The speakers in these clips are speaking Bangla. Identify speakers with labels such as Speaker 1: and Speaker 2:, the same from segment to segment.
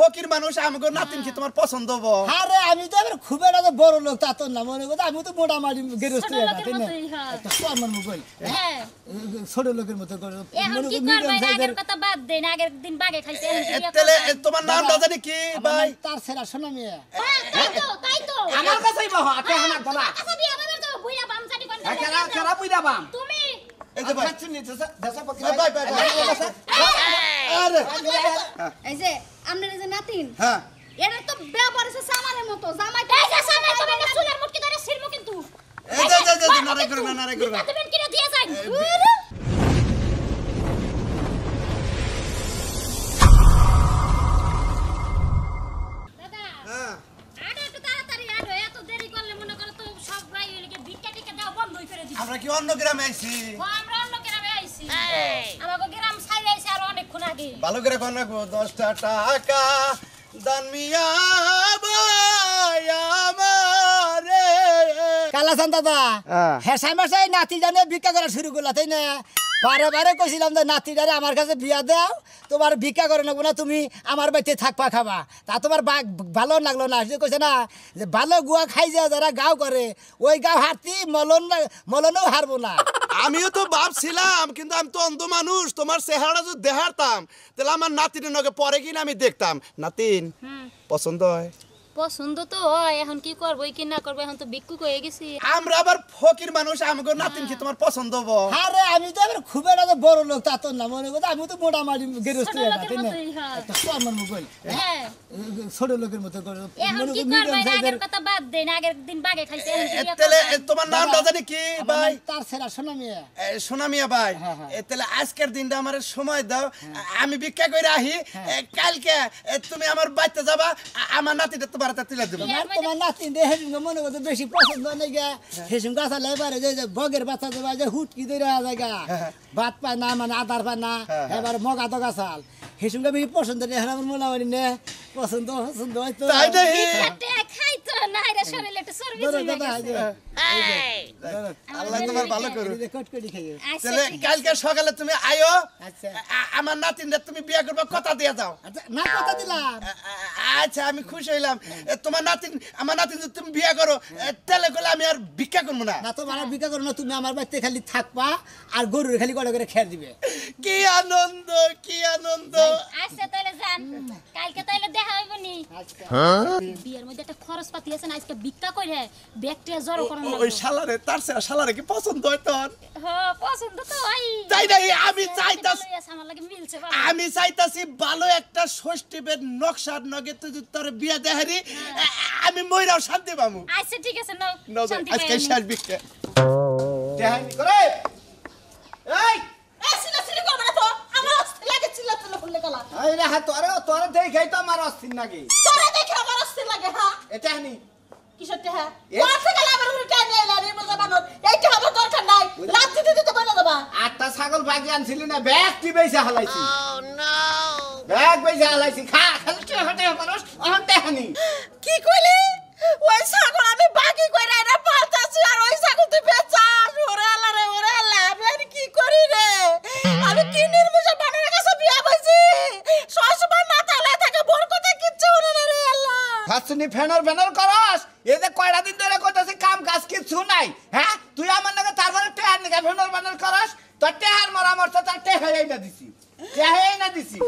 Speaker 1: ফকির মানুষ আমাকে নাতিন কি হ্যাঁ। তোমার পছন্দ হবো আরে
Speaker 2: হ্যাঁ আমি তো এবার খুব একটা বড় লোক তা তোর না মনে করতো আমি তো মোটা মারি গেরস্ত আমার হ্যাঁ। মোবাইল ছোট লোকের মতো
Speaker 3: তোমার নামটা জানি কি ভাই
Speaker 2: তার সেরা শোনা মেয়ে
Speaker 3: আমার কাছেই আরে আচ্ছা, আমরা যে নাতিন হ্যাঁ এরা তো ব্যবহার আছে সামারের মতো জামাই এই যে সামাই তুমি না চুলের মুটকি ধরে ছিড়মু কিন্তু এই যে যে যে নারে করবে না নারে করবে তুমি কি দিয়ে যাই হ্যাঁ। আমরা কি অন্য গ্রামে আইছি হ্যাঁ,
Speaker 1: ভালো করে কোন রাখবো দশটা টাকা দান
Speaker 2: দাদা হ্যাঁ। নাতি জানে আমার কাছে বিয়া দাও খাবা তা তোমার ভালো লাগলো না সে কইছে না যে ভালো গুয়া খাই যা যারা গাও করে
Speaker 1: ওই গাও হারতি মলন মলনেও হারবো না আমিও তো ভাবছিলাম কিন্তু আমি তো অন্ধ মানুষ তোমার চেহারা যদি দেখাতাম তাহলে আমার নাতিনের নগে পরে কিনা আমি দেখতাম নাতিন পছন্দ হয়
Speaker 3: পছন্দ তো হয় এখন কি করবো কি না করবো এখন তো ভিক্ষুক হয়ে গেছি আমরা আবার
Speaker 1: ফকির মানুষ আমাকে নাতিন কি হ্যাঁ। তোমার পছন্দ হবো
Speaker 3: আরে আমি তো আবার খুব
Speaker 2: একটা বড় লোক তা তো না মনে করতে আমি তো মোটামুটি গেরস্ত হ্যাঁ। আমার মোবাইল হ্যাঁ।
Speaker 1: ছোট লোকের মতো
Speaker 3: তোমার নাম জানি কি ভাই তার
Speaker 1: সেরা সোনামিয়া সোনামিয়া ভাই তাহলে আজকের দিনটা আমার সময় দাও আমি ভিক্ষা করে আহি কালকে তুমি আমার বাড়িতে যাবা আমার নাতিটা তোমার বারোটা তুলে দেবো তোমার হ্যাঁ, নাতি দিয়ে হেসুন মনে করতে বেশি পছন্দ
Speaker 2: নেই গা হ্যাঁ। হেসুন গাছা লেবারে যে বগের বাচ্চা দেবা যে হুটকি ধরে আসে গা হ্যাঁ, ভাত মানে এবার মগা তো গাছাল হেসুন গা বেশি পছন্দ নেই হেরাম মোলামারি নে পছন্দ পছন্দ হয়
Speaker 3: তুমি আচ্ছা।
Speaker 1: আমার আচ্ছা, না আচ্ছা, আমি খুশি হইলাম তোমার নাতিন আমার নাতিন তুমি বিয়ে করো
Speaker 2: আমি আর ভিক্ষা করবো না তোমার ভিক্ষা করো না তুমি আমার বাড়িতে খালি থাকবা আর গরুর খালি কটা করে খেয়ে দিবে
Speaker 3: কি আনন্দ কি আনন্দ আচ্ছা তাহলে কালকে তাহলে দেখা হইব নি হ্যাঁ? বিয়ের মধ্যে একটা খরচ পাতি আজকে ভিক্ষা ওই শালারে
Speaker 1: তার শালারে কি পছন্দ হয় তোর
Speaker 3: পছন্দ তো তাই আমি চাইতাছি আমি চাইতাছি
Speaker 1: ভালো একটা ষষ্ঠীবের নকশার নগে তুই তোর বিয়া দেহারি হ্যাঁ। আমি মইরাও শান্তি পামু
Speaker 3: আচ্ছা ঠিক আছে নাও
Speaker 1: আজকে শেষ ভিক্ষা করে
Speaker 3: এই হ্যাঁ, তোরে
Speaker 4: তোরে দেখাই তো আমার অস্থির নাকি
Speaker 3: দেখে দরকার
Speaker 4: নাই রাত্রি দিতে তো বলে দেবা আটটা ছাগল বাকি আনছিলি না ব্যাগ কি বেইসা হালাইছি oh, ব্যাগ বেইসা হালাইছি খা খালি টেহা টেহা করস কি কইলি ওই ছাগল আমি বাকি কইরা এরা ওই ছাগল তুই শুনি ফেনর ফেনর করস এ যে কয়টা দিন ধরে কইতাছি কাম কাজ কিছু নাই হ্যাঁ তুই আমার নাকি তারপরে টেহার নাকি ফেনর ফেনর করস তোর টেহার মরা মরছ তার টেহাই না দিছি টেহাই না দিছি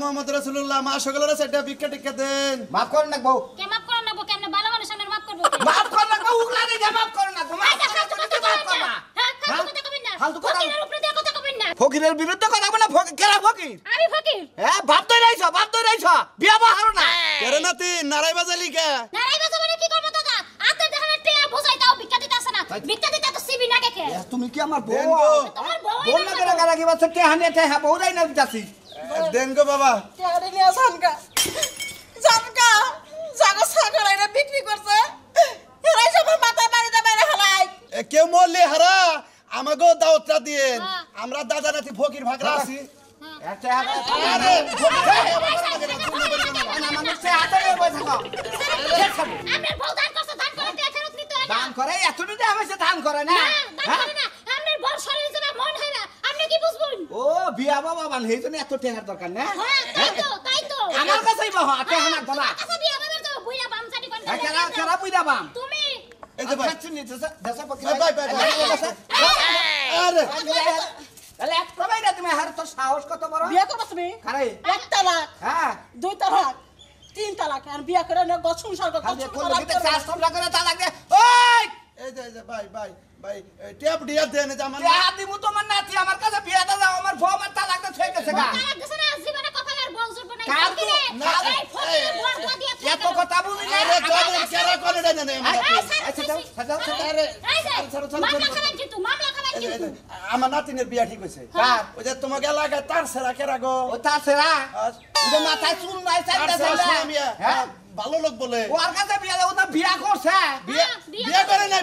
Speaker 1: মোহাম্মদ রাসূলুল্লাহ মা সকলের কাছে সেটা ভিক্ষা টিক্ষা দেন মাফ করেন না বউ
Speaker 3: কে মাফ করেন না বউ কেমনে ভালো মানুষ আমার মাফ করব মাফ করেন না বউ উগলা দিকে মাফ করেন না বউ আচ্ছা, মাফ করেন না তুমি মাফ করবা ফালতু হ্যাঁ? কথা কবেন না ফালতু কথা ফকিরের উপরে দিয়ে কথা কবেন না ফকিরের বিরুদ্ধে কথা কবেন না ফকির কেরা ফকির আমি ফকির
Speaker 1: হ্যাঁ বাপ তো রাইছো বাপ তো রাইছো বিয়া বা হারো না হ্যাঁ। কেরে তুই নারায় বাজা লিখা
Speaker 3: নারায় বাজা মানে কি করব দাদা আতে দেখেন একটু বুঝাই দাও ভিক্ষা দিতে আসে না ভিক্ষা দিতে তো সিবি না কে
Speaker 4: তুমি কি আমার বউ তোমার
Speaker 3: বউ না কেন
Speaker 4: রাখি বাচ্চা টিয়া হানিয়ে টিয়া বউ রাই না যাচ্ছিস
Speaker 1: দেন গো বাবা
Speaker 3: টাকাটা নিয়ে আসান গা জামকা জাগা সাগর আইরা
Speaker 4: বিক্রি করছে হেরাই সব মাথা বাড়িতে বাইরে হালাই
Speaker 1: কেউ মরলে হারা আমাগো দাওয়াতটা দিয়েন হ্যাঁ। আমরা দাদা নাতি ফকির ভাগরা আছি
Speaker 3: দান
Speaker 4: করে এতটুকু ধান করে না ও বিয়া বাবা মান হেই জন্য এত টেহার দরকার না
Speaker 3: হ্যাঁ, আমার কাছেই বাহ টেহানা ধরা কেরা কেরা বুইরা বাম তুমি
Speaker 4: এই যে আচ্ছা। ভাই দেশা পক্ষে বাই বাই বাই আরে হ্যাঁ, হ্যাঁ, তাহলে এক প্রবাই না তুমি হার তোর সাহস কত বড় বিয়া করবা তুমি আরে এক তালাক হ্যাঁ দুই তালাক তিন তালাক আর বিয়া করে না গছ সংসার করতে তালাক করে তালাক দে ওই
Speaker 1: এই যে যে ভাই ভাই ভাই ট্যাপ দিয়া দেন যে আমার ট্যাপ দিমু তোমার নাতি আমার কাছে বিয়া দাও আমার বউ আমার তালাক তো ছয় গেছে মামলা খাবেন কিন্তু মামলা আমার নাতিনের বিয়া ঠিক হয়েছে হ্যাঁ। তোমাকে লাগে তার সেরা তার সেরা মাথায় চুল নাই হ্যাঁ? ভালো লোক বলে ওর কাছে
Speaker 4: বিয়া দেবো না বিয়া করছে বিয়া করে হ্যাঁ,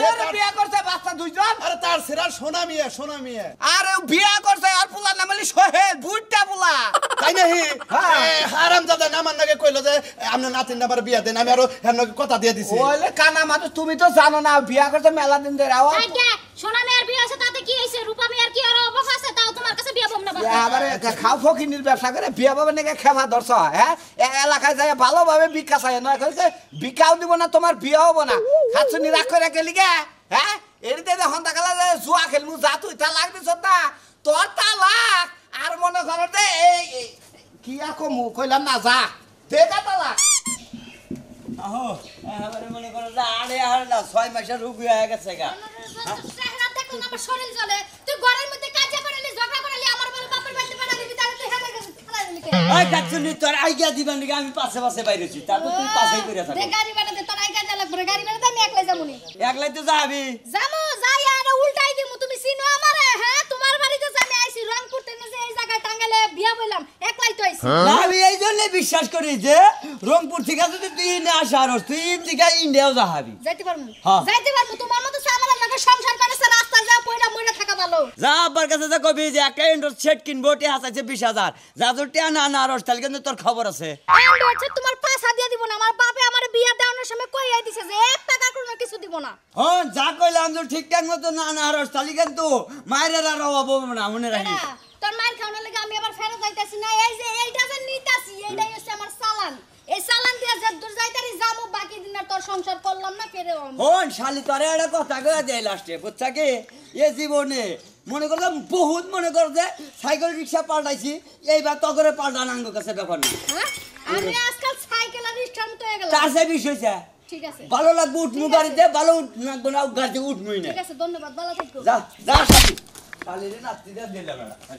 Speaker 4: বিয়া করে বিয়া করছে
Speaker 1: বাচ্চা দুইজন আরে তার সেরা সোনা মিয়া সোনা মিয়া আরে বিয়া করছে আর পোলা না মানে সোহেল বুটটা তাই নাহি হারাম দাদা কইলো যে আপনার নাতিন নাবার বিয়া দেন আমি আরো হ্যাঁ কথা দিয়ে দিছি ওইলে কানা মানুষ তুমি তো জানো না বিয়া করছে মেলা দিন ধরে
Speaker 3: সোনা বিয়ে হয়েছে তাতে কি হয়েছে রূপা মেয়ের কি আর অভাব
Speaker 4: হ্যাঁ? বিকাশ হয় না বিকাও দিব না তোমার বিয়ে হবো না খাচ্ছু নি রাখ করে গেলি গে হ্যাঁ এরিতে যখন দেখালা যে জুয়া খেলমু যা মনে করো যে এই কি আর কমু কইলাম না যা দে যা তা লাগ আহো ছয় মাসের রুগী হয়ে গেছে গা
Speaker 3: দিন আমার শরীর জ্বলে তুই ঘরের মধ্যে ঝগড়া আমার বলে বাপের বাড়িতে তাহলে তুই গেছিস যাবি তুমি হ্যাঁ? এই বিয়া হ্যাঁ? আমি এই
Speaker 4: জন্য বিশ্বাস করি যে রংপুর থেকে যদি তুই আসার তুই ইন্ডিয়াও যাবি হ্যাঁ।
Speaker 3: যাইতে পারবো তোমার মতো
Speaker 4: যা আব্বার কাছে যা কবি যে একটা এন্ড্রয়েড সেট কিনবো টি হাসাইছে বিশ হাজার যা তোর টিয়া না না রস তাহলে কিন্তু তোর খবর আছে
Speaker 3: তোমার পাঁচা দিয়ে দিব না আমার বাপে আমার বিয়া দেওয়ানোর সময় কই আই দিছে যে এক টাকা কোনো কিছু দিব না
Speaker 4: ও যা কইলাম ঠিক ঠিকঠাক মতো না না রস তাহলে কিন্তু মায়ের আর অভাব হবে না মনে রাখিস
Speaker 3: তোর মার খাওয়ানোর লাগে আমি আবার ফেরত যাইতাছি না এই যে এইটা যে নিতাছি এইটাই হচ্ছে আমার সালান এই সালান দিয়ে যে দূর যাইতারি যাবো বাকি দিন তোর সংসার করলাম না ফেরে
Speaker 4: হন শালি তোরে একটা কথা কয়ে দেয় লাস্টে বুঝছা কি এ জীবনে মনে করলাম বহুত মনে কর যে সাইকেল রিক্সা পাল্টাইছি এইবার তগরে পাল্টা নাঙ্গ কাছে ব্যাপার না
Speaker 3: হ্যাঁ? আমি আজকাল সাইকেল আর রিক্সা তো হয়ে গেল তার সে বিষয় স্যার ঠিক আছে ভালো লাগবে উঠ মু গাড়িতে
Speaker 4: ভালো উঠ না গাড়িতে উঠ মুই না ঠিক
Speaker 3: আছে ধন্যবাদ ভালো থাকো যা
Speaker 4: যা সাথী পালিয়ে রে নাতি দে দিলে বেড়া হ্যাঁ,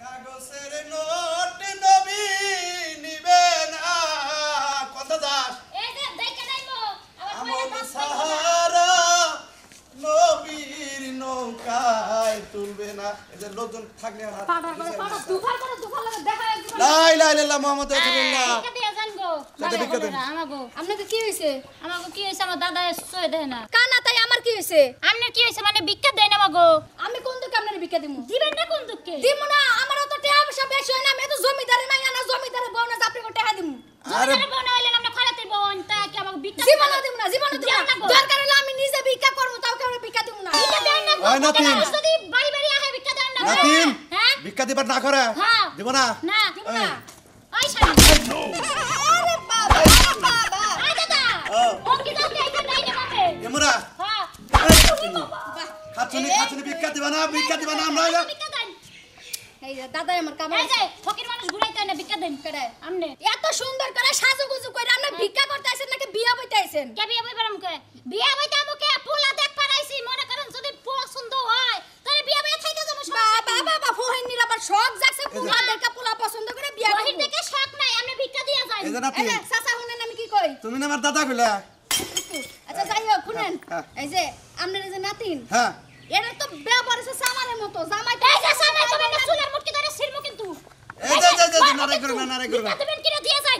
Speaker 3: কাগজের নোট
Speaker 1: নবী কি হইছে
Speaker 3: আমাকে দাদা সয়ে না কানা তাই আমার কি হইছে আপনার কি হইছে মানে ভিক্ষা দেয় না মাগো আমি কোন দুঃখে আপনার ভিক্ষা দিমু দিবেন না কোন দুঃখে দিমু না আমার অত টাকা পয়সা বেশি জমিদারে জমিদারে বউ আপনি টাকা দিমু জমিদারে হয় না তিন তিন হ্যাঁ?
Speaker 1: ভিক্ষা দিবার না করে হ্যাঁ। দিব না না দিব না
Speaker 3: ওই না বাবা এমরা হ্যাঁ
Speaker 1: খাচুনি খাচুনি ভিক্ষা দিবা
Speaker 3: করে আমনে হ্যাঁ। বিয়া বইতে আইছেন কে বিয়া বইবার আমকে বিয়া বইতে আমকে পোলা দেখ পারাইছি মনে পছন্দ হয় তাহলে বিয়া বিয়া থাইতে যাবো বাবা বাবা ফহিন নির আবার শখ যাচ্ছে পুলাদেরকে পোলা পছন্দ করে বিয়া ফহিন থেকে শখ নাই আমি ভিক্ষা দিয়ে যাই এই চাচা শুনেন আমি কি কই
Speaker 1: তুমি না আমার দাদা কইলা
Speaker 3: আচ্ছা যাই হোক শুনেন হ্যাঁ, হ্যাঁ। এই যে আপনার যে নাতিন হ্যাঁ এর তো ব্যাপার আছে সামারের মতো জামাই এই যে সামাই তুমি না চুলের মুটকি ধরে ছিড়মু কিন্তু
Speaker 1: এই যে যে যে নারে করবে নারে করবে তুমি
Speaker 3: কি দিয়ে যাই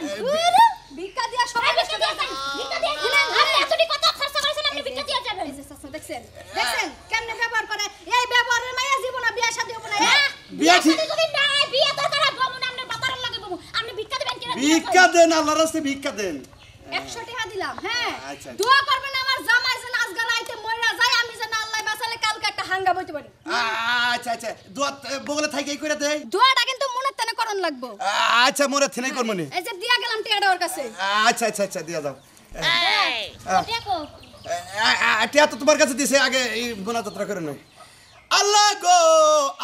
Speaker 3: ভিক্ষা দিয়া সবাই ভিক্ষা দিয়ে যাই ভিক্ষা দিয়ে আপনি এতটি কত খরচ করেছেন আপনি ভিক্ষা দিয়ে যাবেন এই যে চাচা দেখছেন দেখছেন
Speaker 1: আল্লাহর কাছে ভিক্ষা দেন
Speaker 3: 100 টাকা দিলাম হ্যাঁ আচ্ছা, আচ্ছা। দোয়া করবেন আমার জামাই যেন যায় আমি যেন আল্লাহ বাঁচালে কালকে একটা হাঙ্গা বইতে পারি আচ্ছা আচ্ছা দোয়া বগলে থাকি করে দেই দোয়াটা কিন্তু মনে তেনে করন লাগবো
Speaker 1: আচ্ছা মনে তেনে করব নি এই
Speaker 3: যে দিয়া গেলাম টিয়াটা ওর কাছে
Speaker 1: আচ্ছা আচ্ছা আচ্ছা দিয়া দাও দেখো টিয়া তো তোমার কাছে দিছে আগে এই বোনা যাত্রা করে নয়
Speaker 3: আল্লাহ গো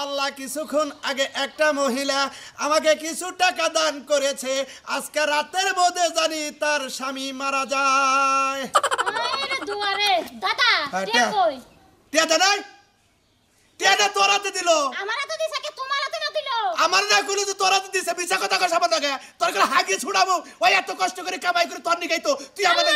Speaker 1: আল্লাহ কিছুক্ষণ আগে একটা মহিলা আমাকে কিছু টাকা দান করেছে আজকে রাতের মধ্যে জানি তার স্বামী মারা যায় তোরাতে দিল
Speaker 3: তো তো আমার
Speaker 1: না যে তোরাতে দিছে বিচা কথা কথা তোর করে হাগি ছুড়াবো ওই এত কষ্ট করে কামাই করে তোর নিগাই তো তুই আমাদের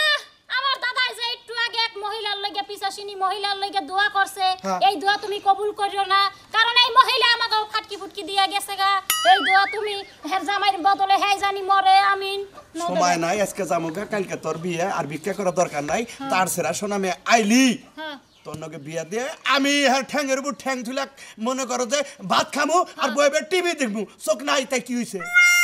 Speaker 3: মহিলার লইগে পিসাসিনী মহিলার লইগে দোয়া করছে হ্যাঁ। এই দোয়া তুমি কবুল করিও না কারণ এই মহিলা আমাকে খাটকি ফুটকি দিয়া গেছে গা এই দোয়া তুমি হের জামাইর বদলে হ্যাঁ জানি মরে আমিন সময়
Speaker 1: নাই আজকে জামু গা কালকে তোর বিয়ে আর ভিক্ষা করার দরকার নাই হ্যাঁ। তার সেরা সোনামে আইলি হ্যাঁ। তন্নকে বিয়া দিয়ে আমি হ্যাঁ ঠ্যাঙের উপর ঠ্যাং ঝুলাক মনে করো যে ভাত খামু আর বইবে টিভি দেখবো চোখ নাই তাই কি হয়েছে